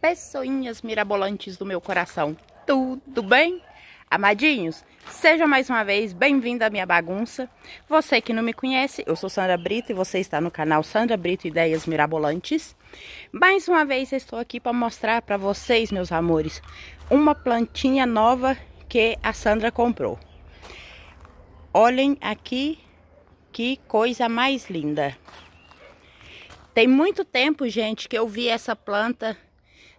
pessoinhas mirabolantes do meu coração. Tudo bem? Amadinhos, seja mais uma vez bem-vindo à minha bagunça. Você que não me conhece, eu sou Sandra Brito e você está no canal Sandra Brito Ideias Mirabolantes. Mais uma vez estou aqui para mostrar para vocês, meus amores, uma plantinha nova que a Sandra comprou. Olhem aqui que coisa mais linda. Tem muito tempo, gente, que eu vi essa planta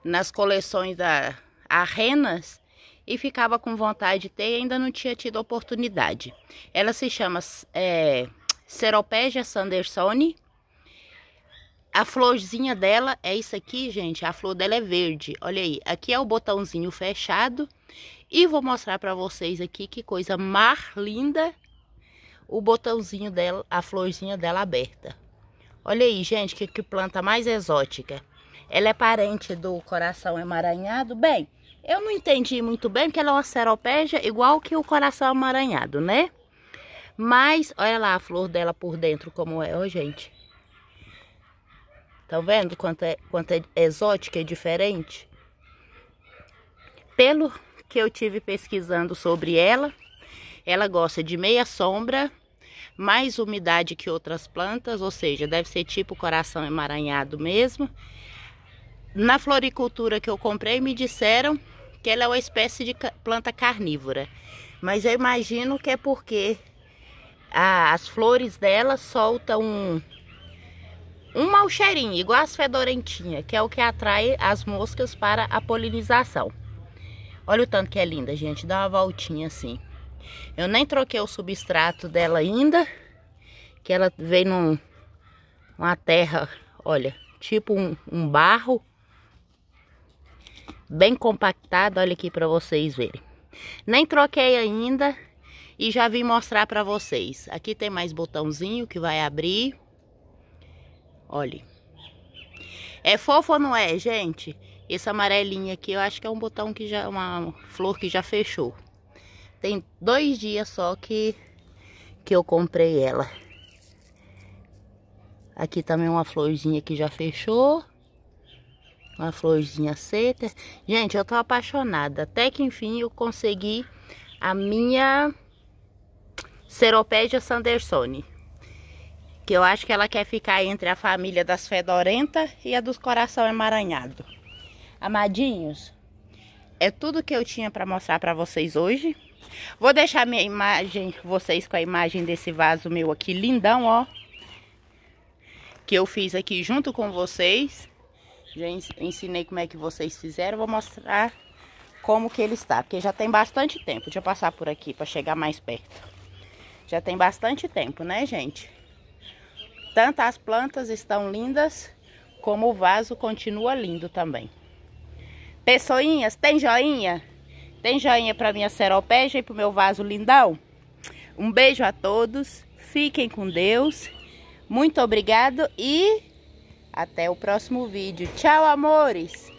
nas coleções da Arenas e ficava com vontade de ter e ainda não tinha tido oportunidade. Ela se chama é, Seropegia sandersoni. A florzinha dela é isso aqui, gente. A flor dela é verde. Olha aí. Aqui é o botãozinho fechado. E vou mostrar para vocês aqui que coisa mais linda. O botãozinho dela, a florzinha dela aberta. Olha aí, gente, que, que planta mais exótica ela é parente do coração emaranhado? Bem, eu não entendi muito bem, porque ela é uma seropégia igual que o coração emaranhado, né? Mas, olha lá a flor dela por dentro como é, ó gente. Estão vendo quanto é, quanto é exótica e diferente? Pelo que eu tive pesquisando sobre ela, ela gosta de meia sombra, mais umidade que outras plantas, ou seja, deve ser tipo coração emaranhado mesmo na floricultura que eu comprei me disseram que ela é uma espécie de planta carnívora. Mas eu imagino que é porque a, as flores dela soltam um, um mau cheirinho, igual as fedorentinhas, que é o que atrai as moscas para a polinização. Olha o tanto que é linda, gente. Dá uma voltinha assim. Eu nem troquei o substrato dela ainda, que ela vem num, terra, olha, tipo um, um barro bem compactado, olha aqui para vocês verem. Nem troquei ainda e já vim mostrar para vocês. Aqui tem mais botãozinho que vai abrir. Olha. É fofo ou não é, gente? Esse amarelinho aqui eu acho que é um botão que já... Uma flor que já fechou. Tem dois dias só que, que eu comprei ela. Aqui também uma florzinha que já fechou uma florzinha seca. Gente, eu tô apaixonada. Até que enfim eu consegui a minha Seropédia Sandersone. Que eu acho que ela quer ficar entre a família das Fedorenta e a dos Coração Emaranhado. Amadinhos, é tudo que eu tinha para mostrar para vocês hoje. Vou deixar minha imagem, vocês com a imagem desse vaso meu aqui, lindão, ó. Que eu fiz aqui junto com vocês. Já ensinei como é que vocês fizeram. Vou mostrar como que ele está. Porque já tem bastante tempo. Deixa eu passar por aqui para chegar mais perto. Já tem bastante tempo, né, gente? Tanto as plantas estão lindas, como o vaso continua lindo também. Pessoinhas, tem joinha? Tem joinha para minha seropégia e para o meu vaso lindão? Um beijo a todos, fiquem com Deus, muito obrigado e até o próximo vídeo. Tchau, amores!